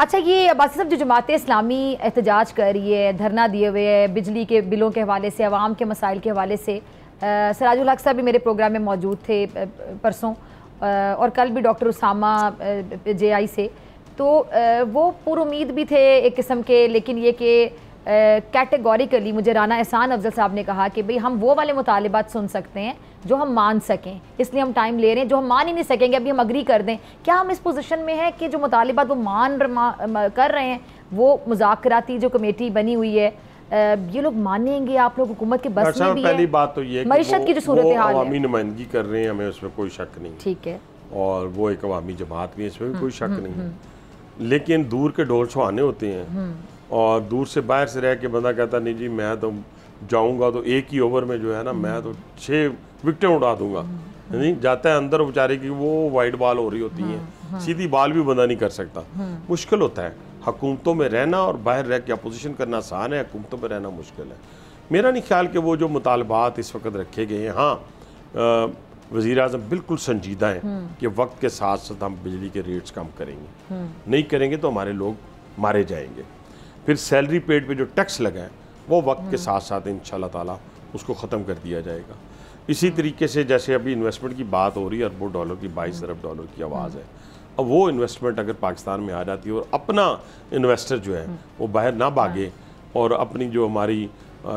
अच्छा ये बासी साहब जो जमात इस्लामी एहतजाज कर रही है धरना दिए हुए है बिजली के बिलों के हवाले से आवाम के मसाइल के हवाले से सराजुल हक साहब भी मेरे प्रोग्राम में मौजूद थे परसों और कल भी डॉक्टर उसामा जे आई से तो वो पुरुद भी थे एक किस्म के लेकिन ये कि कैटेगोरिकली मुझे राना एहसान अफजल साहब ने कहा कि भाई हम वो वाले मुतालबात सुन सकते हैं जो हम मान सकें इसलिए हम टाइम ले रहे हैं जो हम मान ही नहीं सकेंगे अभी हम अग्री कर दें क्या हम इस पोजिशन में हैं कि जो मुतालबात वो मान कर रहे हैं वो मुजाकती जो कमेटी बनी हुई है ये लोग मानेंगे आप लोग हुकूमत के बस अच्छा, में भी पहली बात तो ये मीशत की जो सूरत है नुमाइंदगी कर रहे हैं हमें उसमें कोई शक नहीं ठीक है और वो एक अवामी जमात भी है इसमें भी हम्म, कोई शक हम्म, नहीं है हम्म। लेकिन दूर के डोर छुआने होते हैं और दूर से बाहर से रह के बंदा कहता नहीं जी मैं तो जाऊंगा तो एक ही ओवर में जो है ना हम्म। मैं तो छः विकटें उड़ा दूंगा हम्म। नहीं जाता है अंदर बेचारे की वो वाइड बॉल हो रही होती हाँ, है हाँ। सीधी बॉल भी बंदा नहीं कर सकता हम्म। मुश्किल होता है हकूमतों में रहना और बाहर रह के अपोजिशन करना आसान है हकूमतों में रहना मुश्किल है मेरा नहीं ख्याल कि वो जो मुतालबात इस वक्त रखे गए हैं हाँ वज़ी अजम बिल्कुल संजीदा हैं कि वक्त के साथ साथ हम बिजली के रेट्स कम करेंगे नहीं करेंगे तो हमारे लोग मारे जाएंगे फिर सैलरी पेड पे जो टैक्स लगा है वो वक्त के साथ साथ इन ताला उसको ख़त्म कर दिया जाएगा इसी तरीके से जैसे अभी इन्वेस्टमेंट की बात हो रही है अरबों डॉलर की बाईस अरब डॉलर की आवाज़ है अब वो इन्वेस्टमेंट अगर पाकिस्तान में आ जाती है और अपना इन्वेस्टर जो है वो बाहर ना भागे और अपनी जो हमारी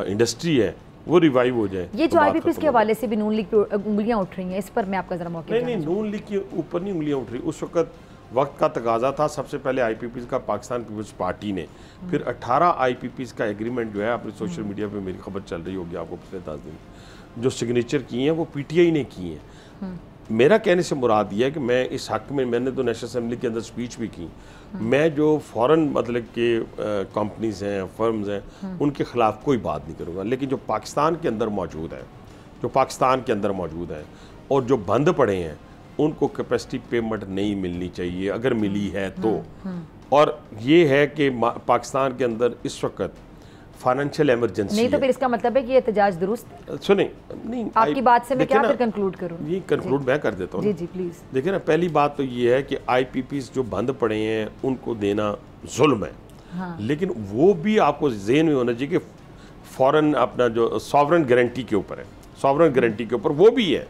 इंडस्ट्री है वो रिवाइव हो जाए ये तो जो आई के हवाले से भी नून लीग उंगलियाँ उठ रही हैं इस पर मैं आपका जरा मौका नहीं नहीं नून लीग के ऊपर नहीं उंगलियाँ उठ रही उस वक्त वक्त का तकाजा था सबसे पहले आई पी का पाकिस्तान पीपल्स पार्टी ने फिर 18 आई पी का एग्रीमेंट जो है अपने सोशल मीडिया हम्म। पे मेरी खबर चल रही होगी आपको पिछले दस दिन जो सिग्नेचर किए हैं वो पीटीआई ने किए हैं हम्म। मेरा कहने से मुराद ये है कि मैं इस हक में मैंने तो नेशनल असम्बली के अंदर स्पीच भी की हम्म। मैं जो फॉरेन मतलब के कंपनीज हैं फर्म्स हैं उनके ख़िलाफ़ कोई बात नहीं करूँगा लेकिन जो पाकिस्तान के अंदर मौजूद है जो पाकिस्तान के अंदर मौजूद हैं और जो बंद पड़े हैं उनको कैपेसिटी पेमेंट नहीं मिलनी चाहिए अगर मिली है हम्म, तो हम्म। और ये है कि पाकिस्तान के अंदर इस वक्त फाइनेंशियल एमरजेंसी नहीं तो फिर इसका मतलब है कि एहतजाज दुरुस्त सुने नहीं आपकी बात से मैं क्या फिर कंक्लूड करूं ये कंक्लूड मैं कर देता हूँ जी जी प्लीज़ देखिए ना पहली बात तो ये है कि आईपीपीस जो बंद पड़े हैं उनको देना जुल्म है हाँ। लेकिन वो भी आपको जेन में होना चाहिए कि फॉरन अपना जो सॉवरन गारंटी के ऊपर है सॉवरन गारंटी हम्म। के ऊपर वो भी है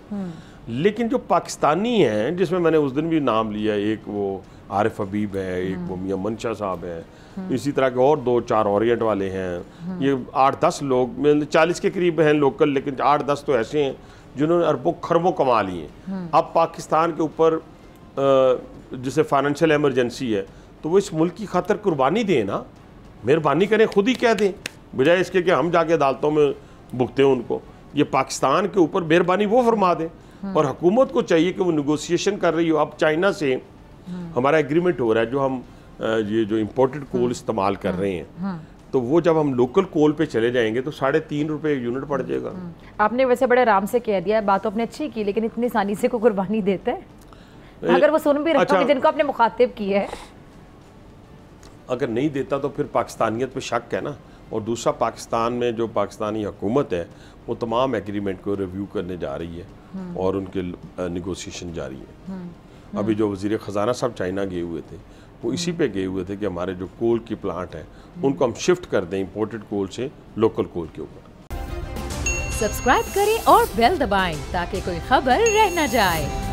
लेकिन जो पाकिस्तानी हैं जिसमें मैंने उस दिन भी नाम लिया एक वो आरिफ हबीब है एक वो हम्म। मियाँ मनशा साहब हैं हम्म। इसी तरह के और दो चार औरियट वाले हैं हम्म। ये आठ दस लोग मतलब चालीस के करीब हैं लोकल लेकिन आठ दस तो ऐसे हैं जिन्होंने अरबों खरबों कमा लिए हैं अब पाकिस्तान के ऊपर जैसे फाइनेंशियल एमरजेंसी है तो वो इस मुल्क की खातर कुर्बानी दें ना मेहरबानी करें खुद ही कह दें बजाय इसके कि हम जाके अदालतों में भुगते हैं उनको ये पाकिस्तान के ऊपर मेहरबानी वो फरमा दें और हकूमत को चाहिए कि वो निगोसिएशन कर रही हो अब चाइना से हमारा एग्रीमेंट हो रहा है जो हम ये जो इम्पोर्टेड कोल इस्तेमाल कर रहे हैं तो वो जब हम लोकल कोल पे चले जाएंगे तो साढ़े तीन रुपए यूनिट पड़ जाएगा आपने वैसे बड़े आराम से कह दिया बात तो आपने अच्छी की लेकिन इतनी आसानी से को कुर्बानी देते हैं अगर वो सुन भी रखा अच्छा, जिनको आपने मुखातिब किया है अगर नहीं देता तो फिर पाकिस्तानियत पे शक है ना और दूसरा पाकिस्तान में जो पाकिस्तानी हुकूमत है वो तमाम एग्रीमेंट को रिव्यू करने जा रही है हम्म। और उनके निगोसिएशन जारी है हम्म। हम्म। अभी जो वजीर ख़जाना साहब चाइना गए हुए थे वो इसी पे गए हुए थे कि हमारे जो कोल की प्लांट है उनको हम शिफ्ट कर दें इम्पोर्टेड कोल से लोकल कोल के ऊपर सब्सक्राइब करें और बेल दबाएं ताकि कोई खबर रह न जाए